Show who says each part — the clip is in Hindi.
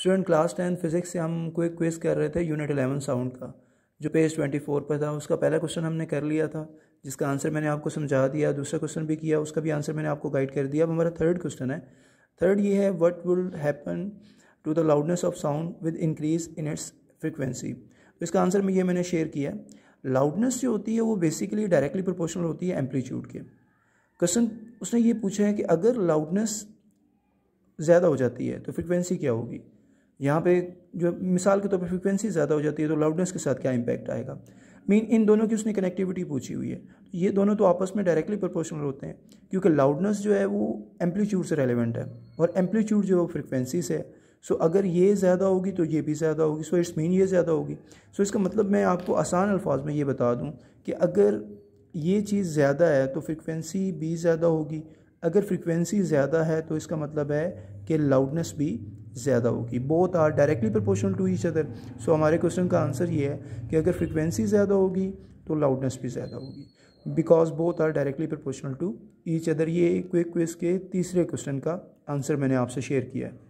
Speaker 1: स्टूडेंट क्लास टेन फिजिक्स से हम क्विक क्विज कर रहे थे यूनिट एलेवन साउंड का जो पेज ट्वेंटी फोर पर था उसका पहला क्वेश्चन हमने कर लिया था जिसका आंसर मैंने आपको समझा दिया दूसरा क्वेश्चन भी किया उसका भी आंसर मैंने आपको गाइड कर दिया अब हमारा थर्ड क्वेश्चन है थर्ड ये है what will happen to the loudness of sound with increase in its frequency तो इसका आंसर में ये मैंने शेयर किया लाउडनेस जो होती है वो बेसिकली डायरेक्टली प्रोपोर्शनल होती है एम्पलीट्यूड के क्वेश्चन उसने ये पूछा है कि अगर लाउडनेस ज़्यादा हो जाती है तो फ्रिक्वेंसी क्या होगी यहाँ पे जो मिसाल के तौर पर फ्रिक्वेंसी ज़्यादा हो जाती है तो लाउडनेस के साथ क्या इम्पैक्ट आएगा मीन इन दोनों की उसने कनेक्टिविटी पूछी हुई है तो ये दोनों तो आपस में डायरेक्टली प्रोपोर्शनल होते हैं क्योंकि लाउडनेस जो है वो एम्पलीट्यूड से रेलिवेंट है और एम्पलीट्यूड जो है वो फ्रिक्वेंसी से है सो so, अगर ये ज़्यादा होगी तो ये भी ज़्यादा होगी सो इट्स मीन ये ज़्यादा होगी सो so, इसका मतलब मैं आपको आसान अल्फाज में ये बता दूँ कि अगर ये चीज़ ज़्यादा है तो फ्रिक्वेंसी भी ज़्यादा होगी अगर फ्रिक्वेंसी ज़्यादा है तो इसका मतलब है कि लाउडनेस भी ज़्यादा होगी both are directly proportional to each other so हमारे क्वेश्चन का आंसर ये है कि अगर फ्रिक्वेंसी ज़्यादा होगी तो लाउडनेस भी ज़्यादा होगी because both are directly proportional to each other ये क्विक क्विज के तीसरे क्वेश्चन का आंसर मैंने आपसे शेयर किया है